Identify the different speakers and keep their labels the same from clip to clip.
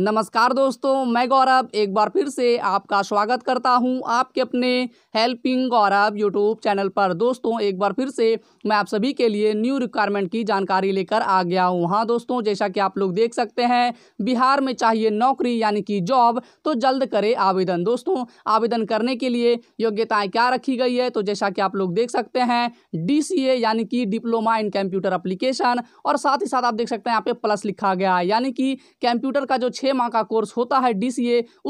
Speaker 1: नमस्कार दोस्तों मैं गौरव एक बार फिर से आपका स्वागत करता हूं आपके अपने हेल्पिंग गौरव यूट्यूब चैनल पर दोस्तों एक बार फिर से मैं आप सभी के लिए न्यू रिक्वायरमेंट की जानकारी लेकर आ गया हूं हाँ दोस्तों जैसा कि आप लोग देख सकते हैं बिहार में चाहिए नौकरी यानी कि जॉब तो जल्द करें आवेदन दोस्तों आवेदन करने के लिए योग्यताएँ क्या रखी गई है तो जैसा कि आप लोग देख सकते हैं डी यानी कि डिप्लोमा इन कंप्यूटर अप्लीकेशन और साथ ही साथ आप देख सकते हैं यहाँ पे प्लस लिखा गया है यानी कि कंप्यूटर का जो छः माह का कोर्स होता है डी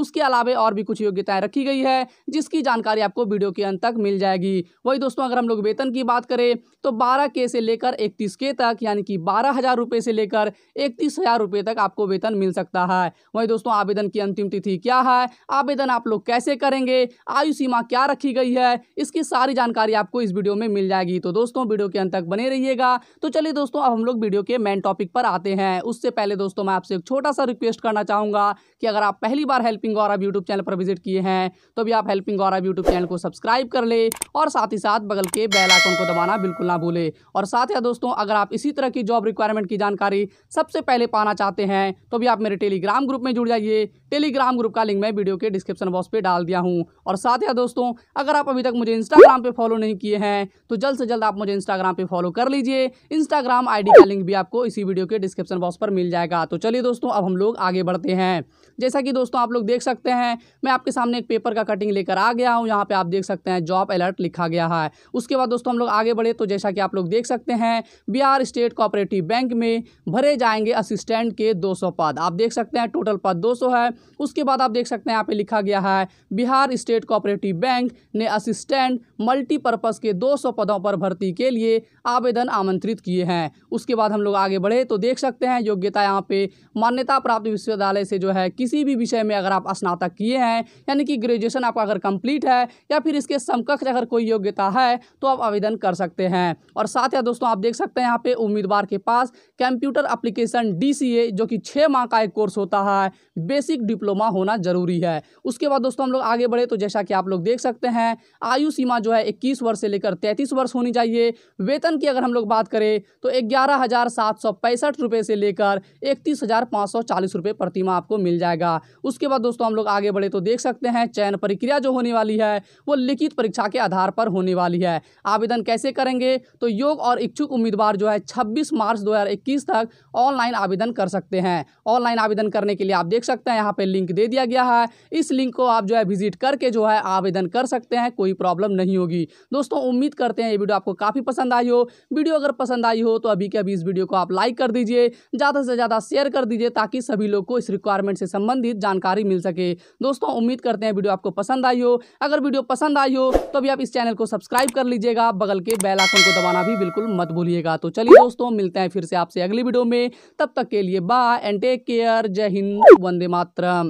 Speaker 1: उसके अलावा और भी कुछ योग्यताएँ रखी गई है जिसकी जानकारी आपको वीडियो के अंत तक मिल जाएगी वही दोस्तों अगर हम लोग वेतन की बात करें तो बारह के से लेकर इकतीस के तक यानी कि बारह हज़ार रुपये से लेकर इकतीस हज़ार रुपये तक आपको वेतन मिल सकता है वही दोस्तों आवेदन की अंतिम तिथि क्या है आवेदन आप लोग कैसे करेंगे आयु सीमा क्या रखी गई है इसकी सारी जानकारी आपको इस वीडियो में मिल जाएगी तो दोस्तों वीडियो के अंत तक बने रहिएगा तो चलिए दोस्तों अब हम लोग वीडियो के मेन टॉपिक पर आते हैं उससे पहले दोस्तों मैं आपसे एक छोटा सा रिक्वेस्ट करना चाहूँगा कि अगर आप पहली बार हेल्पिंग गौरव यूट्यूब चैनल पर विजिट किए हैं तो भी आप हेल्पिंग गौरव यूट्यूब चैनल को सब्सक्राइब कर ले और साथ ही साथ बगल के बेल आइकन को दबाना बिल्कुल ना भूले और साथ ही दोस्तों अगर आप इसी तरह की जॉब रिक्वायरमेंट की जानकारी सबसे पहले पाना चाहते हैं तो भी आप मेरे टेलीग्राम ग्रुप में जुड़ जाइए टेलीग्राम ग्रुप का लिंक मैं वीडियो के डिस्क्रिप्शन बॉक्स पर डाल दिया हूँ और साथ ही दोस्तों अगर आप अभी तक मुझे इंस्टाग्राम पर फॉलो नहीं किए हैं तो जल्द से जल्द आप मुझे इंस्टाग्राम पर फॉलो कर लीजिए इंस्टाग्राम आईडी का लिंक भी आपको इसी वीडियो के डिस्क्रिप्शन बॉक्स पर मिल जाएगा तो चलिए दोस्तों अब हम लोग आगे बढ़ते हैं जैसा कि दोस्तों आप लोग देख सकते हैं मैं आपके सामने एक पेपर का कटिंग लेकर आ गया हूँ यहाँ पे आप देख सकते हैं जॉब अलर्ट लिखा गया है उसके बाद दोस्तों हम लोग आगे बढ़े तो जैसा कि आप लोग देख सकते हैं बिहार स्टेट कोऑपरेटिव बैंक में भरे जाएंगे असिस्टेंट के 200 पद आप देख सकते हैं टोटल पद दो है उसके बाद आप देख सकते हैं यहाँ पर लिखा गया है बिहार स्टेट कोऑपरेटिव बैंक ने असिस्टेंट मल्टीपर्पज़ के दो पदों पर भर्ती के लिए आवेदन आमंत्रित किए हैं उसके बाद हम लोग आगे बढ़े तो देख सकते हैं योग्यता यहाँ पे मान्यता प्राप्त विश्व विश्वविद्यालय से जो है किसी भी विषय में अगर आप स्नातक किए हैं यानी कि ग्रेजुएशन आपका अगर कंप्लीट है या फिर इसके समकक्ष अगर कोई योग्यता है तो आप आवेदन कर सकते हैं और साथ ही दोस्तों आप देख सकते हैं यहाँ पे उम्मीदवार के पास कंप्यूटर अप्लीकेशन डी जो कि छः माह का एक कोर्स होता है बेसिक डिप्लोमा होना ज़रूरी है उसके बाद दोस्तों हम लोग आगे बढ़े तो जैसा कि आप लोग देख सकते हैं आयु सीमा जो है इक्कीस वर्ष से लेकर तैंतीस वर्ष होनी चाहिए वेतन की अगर हम लोग बात करें तो ग्यारह हज़ार सात सौ पैंसठ रुपए से लेकर इकतीस हज़ार पाँच सौ चालीस रुपए प्रतिमा आपको मिल जाएगा उसके बाद दोस्तों हम लोग आगे बढ़े तो देख सकते हैं चयन प्रक्रिया जो होने वाली है वो लिखित परीक्षा के आधार पर होने वाली है आवेदन कैसे करेंगे तो योग और इच्छुक उम्मीदवार जो है छब्बीस मार्च दो तक ऑनलाइन आवेदन कर सकते हैं ऑनलाइन आवेदन करने के लिए आप देख सकते हैं यहाँ पर लिंक दे दिया गया है इस लिंक को आप जो है विजिट करके जो है आवेदन कर सकते हैं कोई प्रॉब्लम नहीं होगी दोस्तों उम्मीद करते हैं ये वीडियो आपको काफ़ी पसंद आई हो वीडियो अगर पसंद आई हो तो अभी के अभी इस वीडियो को आप लाइक कर दीजिए ज़्यादा से ज़्यादा शेयर कर दीजिए ताकि सभी लोग को इस रिक्वायरमेंट से संबंधित जानकारी मिल सके दोस्तों उम्मीद करते हैं वीडियो आपको पसंद आई हो अगर वीडियो पसंद आई हो तो अभी आप इस चैनल को सब्सक्राइब कर लीजिएगा बगल के बेल आइकन को दबाना भी बिल्कुल मत भूलिएगा तो चलिए दोस्तों मिलते हैं फिर से आपसे अगली वीडियो में तब तक के लिए बाय एंड टेक केयर जय हिंद वंदे मातरम